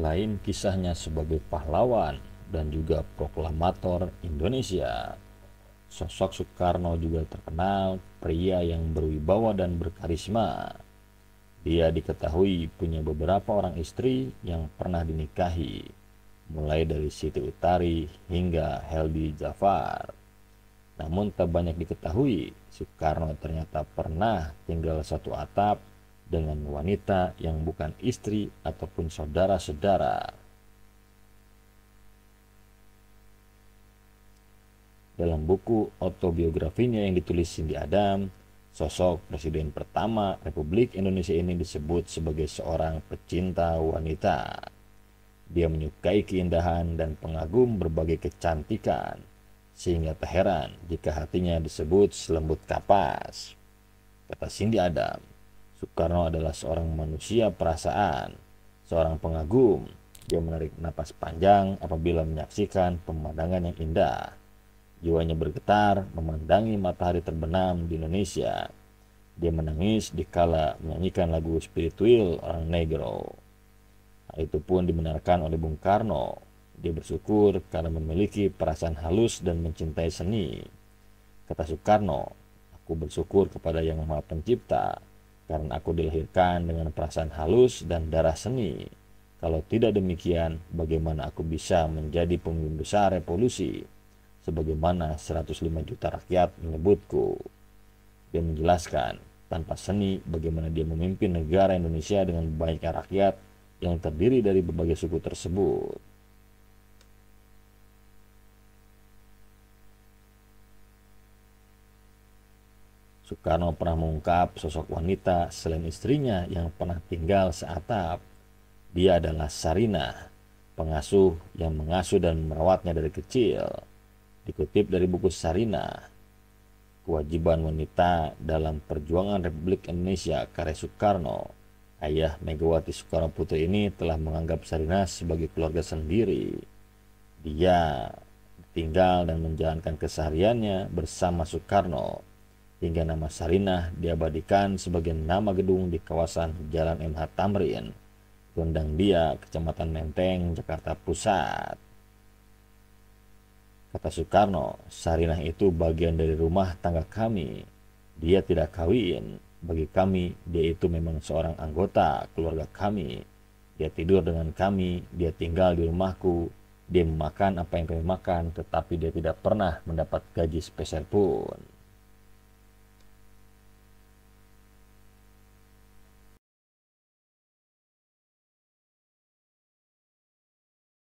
Lain kisahnya sebagai pahlawan dan juga proklamator Indonesia. Sosok Soekarno juga terkenal pria yang berwibawa dan berkarisma. Dia diketahui punya beberapa orang istri yang pernah dinikahi, mulai dari Siti Utari hingga Heldi Jafar. Namun tak banyak diketahui, Soekarno ternyata pernah tinggal satu atap dengan wanita yang bukan istri ataupun saudara-saudara. Dalam buku autobiografinya yang ditulis Cindy Adam, sosok presiden pertama Republik Indonesia ini disebut sebagai seorang pecinta wanita. Dia menyukai keindahan dan pengagum berbagai kecantikan, sehingga tak heran jika hatinya disebut selembut kapas. Kata Cindy Adam, Soekarno adalah seorang manusia perasaan, seorang pengagum. Dia menarik napas panjang apabila menyaksikan pemandangan yang indah. Jiwanya bergetar memandangi matahari terbenam di Indonesia. Dia menangis dikala menyanyikan lagu spiritual orang Negro. Hal itu pun dibenarkan oleh Bung Karno. Dia bersyukur karena memiliki perasaan halus dan mencintai seni. Kata Soekarno, aku bersyukur kepada Yang Maha Pencipta karena aku dilahirkan dengan perasaan halus dan darah seni. Kalau tidak demikian, bagaimana aku bisa menjadi pemimpin besar revolusi? Sebagaimana 105 juta rakyat menyebutku. Dia menjelaskan, tanpa seni, bagaimana dia memimpin negara Indonesia dengan banyaknya rakyat yang terdiri dari berbagai suku tersebut. Soekarno pernah mengungkap sosok wanita selain istrinya yang pernah tinggal seatap. Dia adalah Sarina, pengasuh yang mengasuh dan merawatnya dari kecil. Dikutip dari buku Sarina, Kewajiban Wanita dalam Perjuangan Republik Indonesia karya Soekarno. Ayah Megawati Soekarno Putri ini telah menganggap Sarina sebagai keluarga sendiri. Dia tinggal dan menjalankan kesehariannya bersama Soekarno hingga nama Sarinah diabadikan sebagai nama gedung di kawasan Jalan MH Tamrin, Gondang Dia, Kecamatan Menteng, Jakarta Pusat. Kata Soekarno, Sarinah itu bagian dari rumah tangga kami. Dia tidak kawin. Bagi kami, dia itu memang seorang anggota keluarga kami. Dia tidur dengan kami, dia tinggal di rumahku, dia memakan apa yang kami makan, tetapi dia tidak pernah mendapat gaji spesial pun.